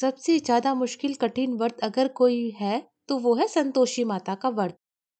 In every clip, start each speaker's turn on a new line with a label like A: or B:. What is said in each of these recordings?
A: सबसे ज़्यादा मुश्किल कठिन व्रत अगर कोई है तो वो है संतोषी माता का व्रत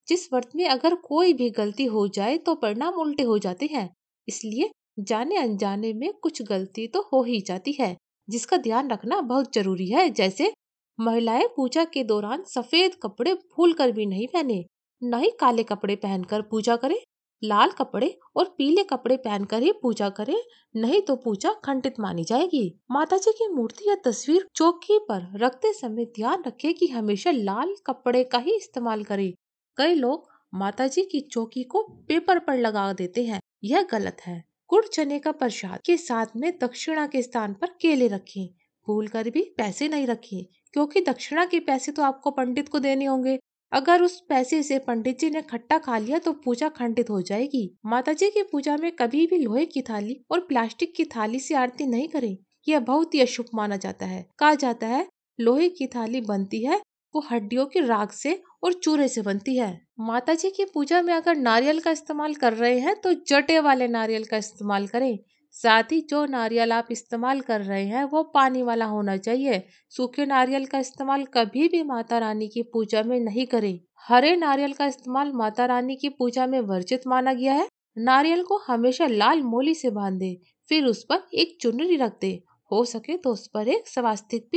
A: जिस व्रत में अगर कोई भी गलती हो जाए तो परिणाम उल्टे हो जाते हैं इसलिए जाने अनजाने में कुछ गलती तो हो ही जाती है जिसका ध्यान रखना बहुत जरूरी है जैसे महिलाएं पूजा के दौरान सफेद कपड़े भूल कर भी नहीं पहने न ही काले कपड़े पहनकर पूजा करें लाल कपड़े और पीले कपड़े पहनकर ही पूजा करें नहीं तो पूजा खंडित मानी जाएगी माता जी की मूर्ति या तस्वीर चौकी पर रखते समय ध्यान रखें कि हमेशा लाल कपड़े का ही इस्तेमाल करें कई लोग माता जी की चौकी को पेपर पर लगा देते हैं यह गलत है गुड़ चने का प्रसाद के साथ में दक्षिणा के स्थान पर केले रखें भूल कर भी पैसे नहीं रखें क्योंकि दक्षिणा के पैसे तो आपको पंडित को देने होंगे अगर उस पैसे से पंडित जी ने खट्टा खा लिया तो पूजा खंडित हो जाएगी माता जी की पूजा में कभी भी लोहे की थाली और प्लास्टिक की थाली से आरती नहीं करे यह बहुत ही अशुभ माना जाता है कहा जाता है लोहे की थाली बनती है वो हड्डियों के राग से और चूरे से बनती है माता जी की पूजा में अगर नारियल का इस्तेमाल कर रहे हैं तो जटे वाले नारियल का इस्तेमाल करें साथ ही जो नारियल आप इस्तेमाल कर रहे हैं वो पानी वाला होना चाहिए सूखे नारियल का इस्तेमाल कभी भी माता रानी की पूजा में नहीं करें हरे नारियल का इस्तेमाल माता रानी की पूजा में वर्जित माना गया है नारियल को हमेशा लाल मोली से बांधे फिर उस पर एक चुनरी रख दे हो सके तो उस पर एक स्वास्तिक भी